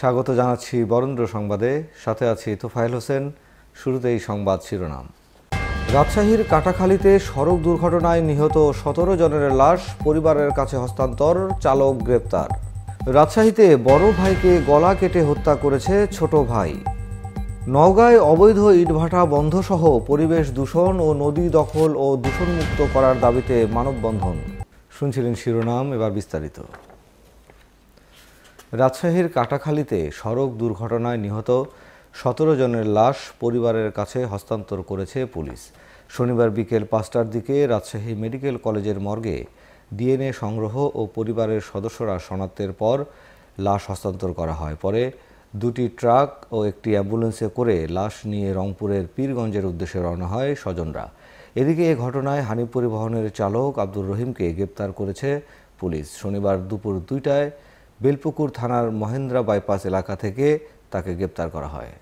স্বাগত জানাচ্ছি বরেন্দ্র সংবাদে সাথে আছি তোফায়েল হোসেন শুরুতেই সংবাদ শিরোনাম রাজশাহীর কাটাখালীতে সড়ক দুর্ঘটনায় নিহত সতেরো জনের লাশ পরিবারের কাছে হস্তান্তর চালক গ্রেপ্তার রাজশাহীতে বড় ভাইকে গলা কেটে হত্যা করেছে ছোট ভাই নওগাঁয় অবৈধ ইটভাটা বন্ধসহ পরিবেশ দূষণ ও নদী দখল ও দূষণমুক্ত করার দাবিতে মানববন্ধন শুনছিলেন শিরোনাম এবার বিস্তারিত রাজশাহীর কাটাখালীতে সড়ক দুর্ঘটনায় নিহত সতেরো জনের লাশ পরিবারের কাছে হস্তান্তর করেছে পুলিশ শনিবার বিকেল পাঁচটার দিকে রাজশাহী মেডিকেল কলেজের মর্গে ডিএনএ সংগ্রহ ও পরিবারের সদস্যরা শনাক্তের পর লাশ হস্তান্তর করা হয় পরে দুটি ট্রাক ও একটি অ্যাম্বুলেন্সে করে লাশ নিয়ে রংপুরের পীরগঞ্জের উদ্দেশ্যে রওনা হয় স্বজনরা এদিকে এ ঘটনায় হানি পরিবহনের চালক আব্দুর রহিমকে গ্রেপ্তার করেছে পুলিশ শনিবার দুপুর দুইটায় বেলপুকুর থানার মহেন্দ্রা বাইপাস এলাকা থেকে তাকে গ্রেপ্তার করা হয়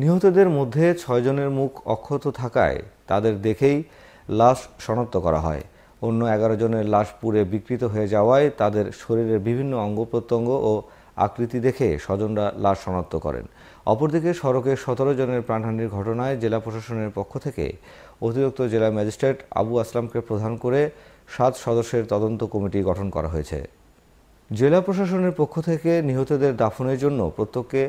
নিহতদের মধ্যে ছয়জনের মুখ অক্ষত থাকায় তাদের দেখেই লাশ শনাক্ত করা হয় অন্য এগারো জনের লাশ পুড়ে বিকৃত হয়ে যাওয়ায় তাদের শরীরের বিভিন্ন অঙ্গ প্রত্যঙ্গ ও আকৃতি দেখে স্বজনরা লাশ শনাক্ত করেন অপরদিকে সড়কে সতেরো জনের প্রাণহানির ঘটনায় জেলা প্রশাসনের পক্ষ থেকে অতিরিক্ত জেলা ম্যাজিস্ট্রেট আবু আসলামকে প্রধান করে সাত সদস্যের তদন্ত কমিটি গঠন করা হয়েছে জেলা প্রশাসনের পক্ষ থেকে নিহতদের দাফনের জন্য প্রত্যেককে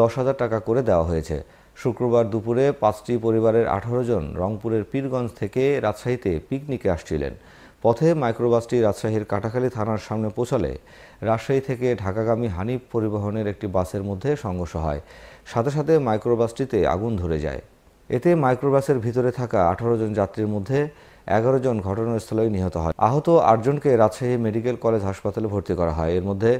দশ হাজার টাকা করে দেওয়া হয়েছে শুক্রবার দুপুরে পাঁচটি পরিবারের আঠারো জন রংপুরের পীরগঞ্জ থেকে রাজশাহীতে পিকনিকে আসছিলেন পথে মাইক্রোবাসটি রাজশাহীর কাটাখালী থানার সামনে পৌঁছালে রাজশাহী থেকে ঢাকাগামী হানিফ পরিবহনের একটি বাসের মধ্যে সংঘর্ষ হয় সাথে সাথে মাইক্রোবাসটিতে আগুন ধরে যায় এতে মাইক্রোবাসের ভিতরে থাকা আঠারো জন যাত্রীর মধ্যে এগারো জন ঘটনাস্থলেই নিহত হয় আহত আটজনকে রাজশাহী মেডিকেল কলেজ হাসপাতালে ভর্তি করা হয় এর মধ্যে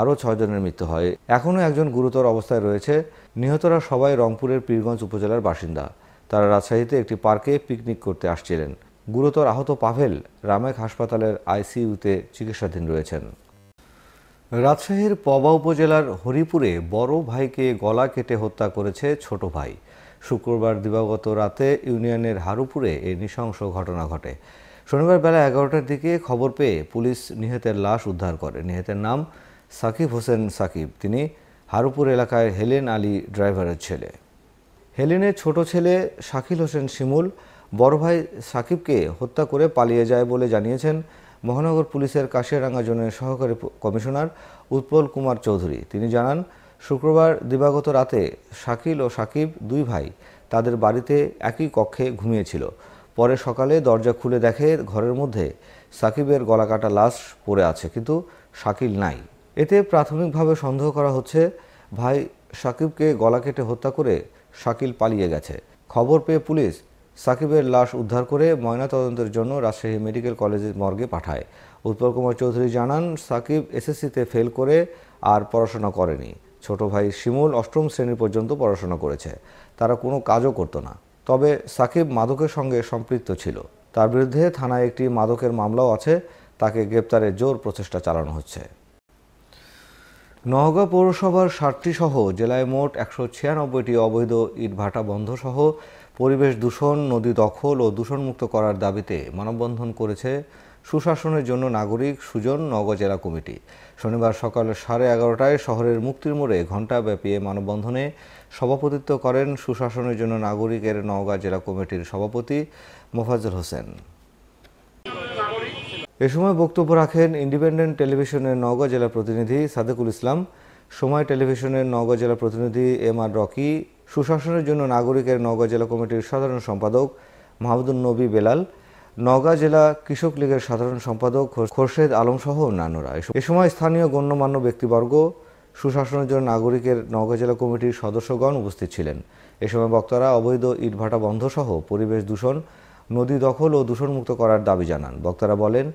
আরও ছয়জনের মৃত্যু হয় এখনও একজন গুরুতর অবস্থায় রয়েছে নিহতরা সবাই রংপুরের পীরগঞ্জ উপজেলার বাসিন্দা তারা রাজশাহীতে একটি পার্কে পিকনিক করতে আসছিলেন গুরুতর আহত পাভেল রামেক হাসপাতালের আইসিইউতে চিকিৎসাধীন রয়েছেন রাজশাহীর পবা উপজেলার হরিপুরে বড় ভাইকে গলা কেটে হত্যা করেছে ছোট ভাই শুক্রবার দিবাগত রাতে ইউনিয়নের হারুপুরে এই নৃশংস ঘটনা ঘটে শনিবার বেলা এগারোটার দিকে খবর পেয়ে পুলিশ নিহতের লাশ উদ্ধার করে নিহতের নাম সাকিব হোসেন সাকিব তিনি হারুপুর এলাকায় হেলেন আলী ড্রাইভারের ছেলে হেলেনের ছোট ছেলে শাকিল হোসেন শিমুল বড় ভাই সাকিবকে হত্যা করে পালিয়ে যায় বলে জানিয়েছেন মহানগর পুলিশের কাশিয়ারাঙ্গা জোনের সহকারী কমিশনার উৎপল কুমার চৌধুরী তিনি জানান শুক্রবার দিবাগত রাতে শাকিল ও সাকিব দুই ভাই তাদের বাড়িতে একই কক্ষে ঘুমিয়েছিল পরে সকালে দরজা খুলে দেখে ঘরের মধ্যে সাকিবের গলাকাটা লাশ পড়ে আছে কিন্তু শাকিল নাই এতে প্রাথমিকভাবে সন্দেহ করা হচ্ছে ভাই সাকিবকে গলা কেটে হত্যা করে শাকিল পালিয়ে গেছে খবর পেয়ে পুলিশ সাকিবের লাশ উদ্ধার করে ময়নাতদন্তের জন্য রাজশাহী মেডিকেল কলেজের মর্গে পাঠায় উৎপল কুমার চৌধুরী জানান সাকিব এসএসসিতে ফেল করে আর পড়াশোনা করেনি ছোট ভাই শিমুল অষ্টম শ্রেণী পর্যন্ত পড়াশোনা করেছে তারা কোনো কাজও করতো না তবে সাকিব মাদকের সঙ্গে সম্পৃক্ত ছিল তার বিরুদ্ধে থানায় একটি মাদকের মামলাও আছে তাকে গ্রেপ্তারের জোর প্রচেষ্টা চালানো হচ্ছে নওগাঁ পৌরসভার ষাটটি সহ জেলায় মোট একশো ছিয়ানব্বইটি অবৈধ ইটভাটা বন্ধ সহ পরিবেশ দূষণ নদী দখল ও দূষণমুক্ত করার দাবিতে মানববন্ধন করেছে সুশাসনের জন্য নাগরিক সুজন নওগাঁ জেলা কমিটি শনিবার সকাল সাড়ে এগারোটায় শহরের মুক্তির মোড়ে ঘণ্টাব্যাপী এ মানববন্ধনে সভাপতিত্ব করেন সুশাসনের জন্য নাগরিকের নওগাঁ জেলা কমিটির সভাপতি মোফাজুল হোসেন এ সময় বক্তব্য রাখেন ইন্ডিপেন্ডেন্ট টেলিভিশনের নওগাঁ জেলা প্রতিনিধি সাদেকুল ইসলাম সময় টেলিভিশনের নওগাঁ জেলা প্রতিনিধি এম আর রকি সুশাসনের জন্য নাগরিকের নওগাঁ জেলা কমিটির সাধারণ সম্পাদক মাহমুদুল নবী বেলাল নওগাঁ জেলা কৃষক লীগের সাধারণ সম্পাদক খোরশেদ আলম সহ অন্যান্যরা এ সময় স্থানীয় গণ্যমান্য ব্যক্তিবর্গ সুশাসনের জন্য নাগরিকের নওগাঁ জেলা কমিটির সদস্যগণ উপস্থিত ছিলেন এ সময় বক্তারা অবৈধ ইটভাটা বন্ধ সহ পরিবেশ দূষণ নদী দখল ও দূষণমুক্ত করার দাবি জানান বক্তারা বলেন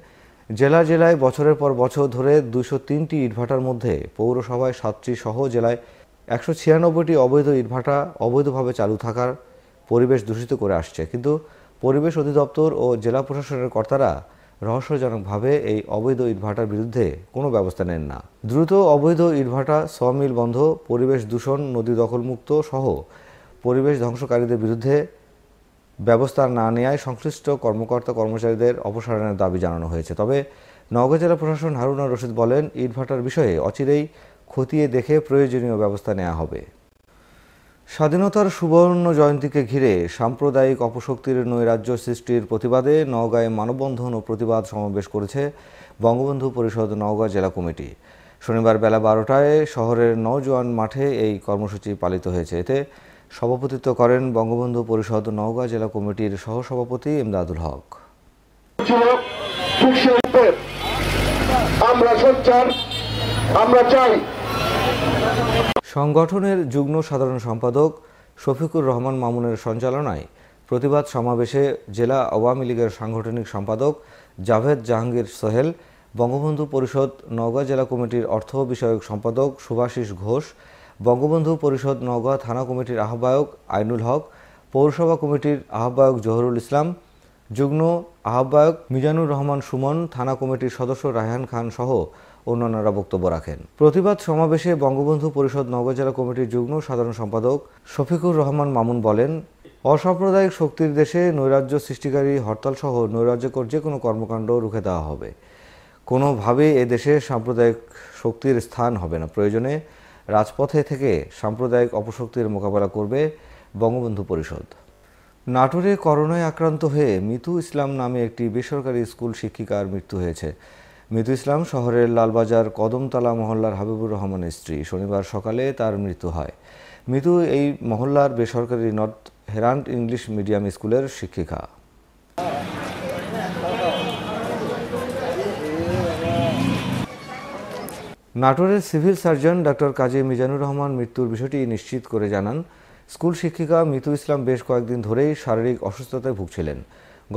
জেলা জেলায় বছরের পর বছর ধরে দুশো তিনটি ইটভাটার মধ্যে পৌরসভায় সাতটি সহ জেলায় একশো ছিয়ানব্বইটি অবৈধ ইটভাটা অবৈধভাবে চালু থাকার পরিবেশ দূষিত করে আসছে কিন্তু পরিবেশ অধিদপ্তর ও জেলা প্রশাসনের কর্তারা রহস্যজনকভাবে এই অবৈধ ইটভাটার বিরুদ্ধে কোনো ব্যবস্থা নেন না দ্রুত অবৈধ ইটভাটা সমিল বন্ধ পরিবেশ দূষণ নদী দখলমুক্ত সহ পরিবেশ ধ্বংসকারীদের বিরুদ্ধে ব্যবস্থা না নেওয়ায় সংশ্লিষ্ট কর্মকর্তা কর্মচারীদের অপসারণের দাবি জানানো হয়েছে তবে নওগাঁ জেলা প্রশাসন হারুনা রশিদ বলেন ইটভাটার বিষয়ে অচিরেই খতিয়ে দেখে প্রয়োজনীয় ব্যবস্থা নেওয়া হবে স্বাধীনতার সুবর্ণ জয়ন্তীকে ঘিরে সাম্প্রদায়িক অপশক্তির নৈরাজ্য সৃষ্টির প্রতিবাদে নওগাঁয় মানববন্ধন ও প্রতিবাদ সমাবেশ করেছে বঙ্গবন্ধু পরিষদ নওগাঁ জেলা কমিটি শনিবার বেলা বারোটায় শহরের নওজোয়ান মাঠে এই কর্মসূচি পালিত হয়েছে এতে সভাপতিত্ব করেন বঙ্গবন্ধু পরিষদ নওগাঁ জেলা কমিটির সহসভাপতি ইমদাদুল হক সংগঠনের যুগ্ম সাধারণ সম্পাদক শফিকুর রহমান মামুনের সঞ্চালনায় প্রতিবাদ সমাবেশে জেলা আওয়ামী লীগের সাংগঠনিক সম্পাদক জাভেদ জাহাঙ্গীর সোহেল বঙ্গবন্ধু পরিষদ নওগাঁ জেলা কমিটির অর্থ বিষয়ক সম্পাদক সুভাশিস ঘোষ বঙ্গবন্ধু পরিষদ নওগাঁ থানা কমিটির আহ্বায়ক আইনুল হক পৌরসভা কমিটির আহ্বায়ক জহরুল ইসলাম যুগ্ম আহ্বায়ক মিজানুর রহমান সুমন থানা কমিটির সদস্য রায়হান খান সহ অন্যান্যরা বক্তব্য রাখেন প্রতিবাদ সমাবেশে বঙ্গবন্ধু পরিষদ নগর জেলা কমিটির যুগ্ম সাধারণ সম্পাদক শফিকুর রহমান মামুন বলেন অসাম্প্রদায়িক শক্তির দেশে নৈরাজ্য সৃষ্টিকারী হরতাল সহ নৈরাজ্যকর যে কোনো কর্মকাণ্ড রুখে দেওয়া হবে কোনোভাবে এদেশে সাম্প্রদায়িক শক্তির স্থান হবে না প্রয়োজনে রাজপথে থেকে সাম্প্রদায়িক অপশক্তির মোকাবেলা করবে বঙ্গবন্ধু পরিষদ নাটোরে করোনায় আক্রান্ত হয়ে মিতু ইসলাম নামে একটি বেসরকারি স্কুল শিক্ষিকার মৃত্যু হয়েছে মিতু ইসলাম শহরের লালবাজার কদমতলা মহল্লার হাবিবুর রহমানের স্ত্রী শনিবার সকালে তার মৃত্যু হয় মিতু এই মহল্লার বেসরকারি নর্থ হেরান্ট ইংলিশ মিডিয়াম স্কুলের শিক্ষিকা নাটোরের civil surgeon doctor Kazi Mizanur Rahman মৃত্যুর বিষয়টি নিশ্চিত করে জানান স্কুল শিক্ষিকা মিতু ইসলাম বেশ কয়েকদিন ধরেই শারীরিক অসুস্থতায় ভুগছিলেন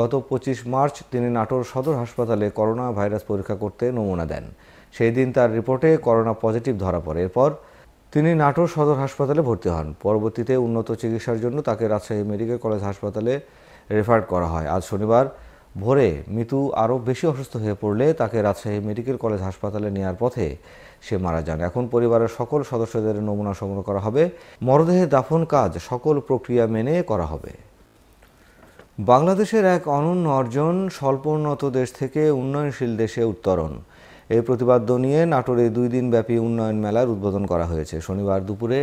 গত পঁচিশ মার্চ তিনি নাটোর সদর হাসপাতালে করোনা ভাইরাস পরীক্ষা করতে নমুনা দেন সেই দিন তার রিপোর্টে করোনা পজিটিভ ধরা পড়ে এরপর তিনি নাটোর সদর হাসপাতালে ভর্তি হন পরবর্তীতে উন্নত চিকিৎসার জন্য তাকে রাজশাহী মেডিকেল কলেজ হাসপাতালে রেফার করা হয় আজ শনিবার ভোরে মিতু আরও বেশি অসুস্থ হয়ে পড়লে তাকে রাজশাহী মেডিকেল কলেজ হাসপাতালে নেওয়ার পথে সে মারা যান এখন পরিবারের সকল সদস্যদের নমুনা সংগ্রহ করা হবে মরদেহে দাফন কাজ সকল প্রক্রিয়া মেনে করা হবে বাংলাদেশের এক অনন্য অর্জন স্বল্পোন্নত দেশ থেকে উন্নয়নশীল দেশে উত্তরণ এই প্রতিবাদ্য নিয়ে নাটোরে দুই দিনব্যাপী উন্নয়ন মেলার উদ্বোধন করা হয়েছে শনিবার দুপুরে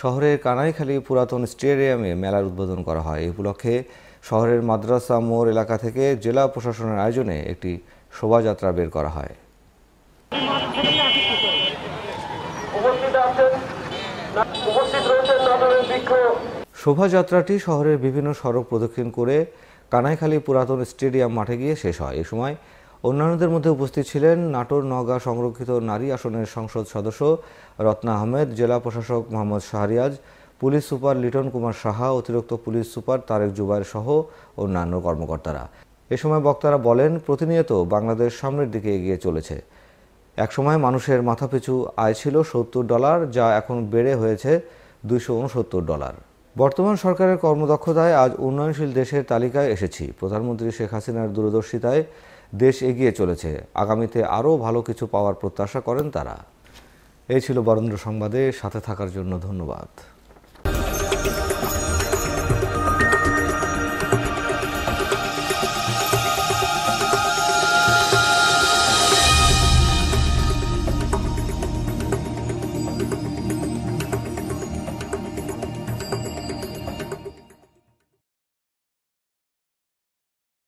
শহরের কানাইখালী পুরাতন স্টেডিয়ামে মেলার উদ্বোধন করা হয় এই উপলক্ষে শহরের মাদ্রাসা মোড় এলাকা থেকে জেলা প্রশাসনের আয়োজনে একটি শোভাযাত্রা বের করা হয় শোভাযাত্রাটি শহরের বিভিন্ন সড়ক প্রদক্ষিণ করে কানাইখালী পুরাতন স্টেডিয়াম মাঠে গিয়ে শেষ হয় এ সময় অন্যান্যদের মধ্যে উপস্থিত ছিলেন নাটোর নগা সংরক্ষিত নারী আসনের সংসদ সদস্য রত্না আহমেদ জেলা প্রশাসক মোহাম্মদ শাহরিয়াজ পুলিশ সুপার লিটন কুমার সাহা অতিরিক্ত পুলিশ সুপার তারেক জুবাইর সহ অন্যান্য কর্মকর্তারা এ সময় বক্তারা বলেন প্রতিনিয়ত বাংলাদেশ সামনের দিকে এগিয়ে চলেছে একসময় মানুষের মাথাপিছু আয় ছিল সত্তর ডলার যা এখন বেড়ে হয়েছে দুইশো উনসত্তর ডলার বর্তমান সরকারের কর্মদক্ষতায় আজ উন্নয়নশীল দেশের তালিকায় এসেছি প্রধানমন্ত্রী শেখ হাসিনার দূরদর্শিতায় দেশ এগিয়ে চলেছে আগামীতে আরও ভালো কিছু পাওয়ার প্রত্যাশা করেন তারা এই ছিল বরেন্দ্র সংবাদে সাথে থাকার জন্য ধন্যবাদ